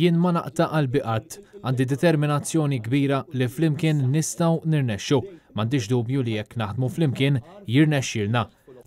Jien ma naqta qalbi għandi determinazzjoni kbira li flimkien nistgħu nirnexxu, m'għandix dubju li jekk naħdmu flimkien jirnexxilna.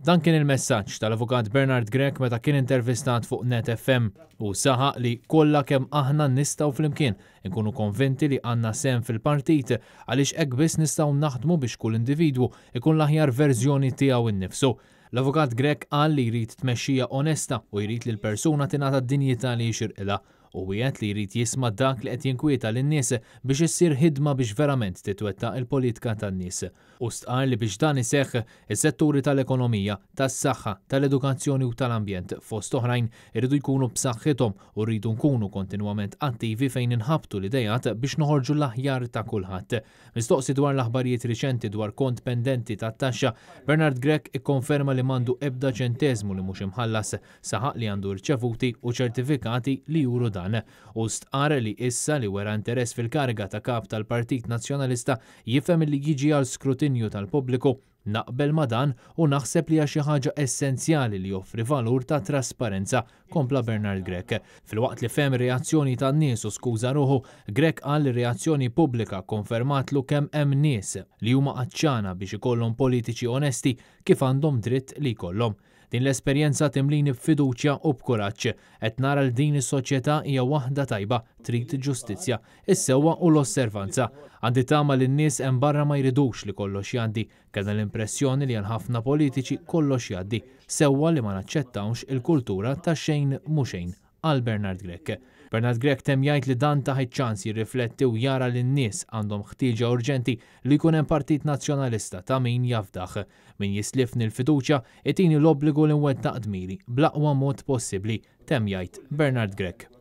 Dan kien il-messaġġ tal-Avukat Bernard Grek meta kien intervistat fuq Net FM u saħaq li kollha kemm aħna nistgħu flimkien inkunu konvinti li għandna sem fil-partit għaliex hekk biss nistgħu naħdmu biex kull individwu ikun l-aħjar verżjoni tiegħu innifsu L-avukat Grek qal li jrid tmexxija onesta u jrid li l-persuna tingħata d-dinjità li jxirqilha u wieħed li jrid jisma' dak li qed jinkwieta lin-nies biex issir ħidma biex verament titwettaq il-politika tan-nies. U stqar li biex dan iseħħ is-setturi tal-ekonomija, tas-saħħa, tal-edukazzjoni u tal-ambjent fost oħrajn irridu jkunu b'saħħithom u rridu nkunu kontinwament attivi fejn inħabtu l-idejat biex noħorġu l-aħjar ta' kulħadd. Mistoqsi dwar l-aħbarijiet riċenti dwar kont pendenti tat-taxxa, Bernard Grek ikkonferma li mandu ebda ċentesmu li mhux imħallas saħaq li għandu rċevuti u ċertifikati li juru dan Taljan u stqar li issa li wera interess fil-karga ta' kap tal-Partit Nazzjonalista jifhem li jiġi għal skrutinju tal-pubbliku Naqbel ma dan u naħseb li xi ħaġa essenzjali li joffri valur ta' trasparenza kompla Bernard Grek. Fil-waqt li fem reazzjoni ta' nies u skuża ruħu, Grek għal reazzjoni pubblika konfermatlu kemm hemm nies li huma aċċana biex ikollhom politiċi onesti kif għandhom dritt li jkollhom. Din l-esperjenza timlini b'fiduċja u b'kuraġġ qed nara l din is-soċjetà hija waħda tajba trid ġustizzja, is-sewwa u l-osservanza. Għandi tama l nies hemm barra ma jridux li kollox jgħaddi, kellna l-impressjoni li hemm ħafna politiċi kollox jgħaddi, sewwa li ma naċċettawx il-kultura ta' xejn mhu xejn għal Bernard Grek. Bernard Grek tem jgħid li dan taħi ċans jirrifletti u jara li n-nies għandhom ħtieġa urġenti li jkun hemm partit nazzjonalista ta' min jafdaħ. Min jislifni l-fiduċja itini l obligu li nwettaq dmiri blaqwa mod possibbli temjajt jgħid Bernard Grek.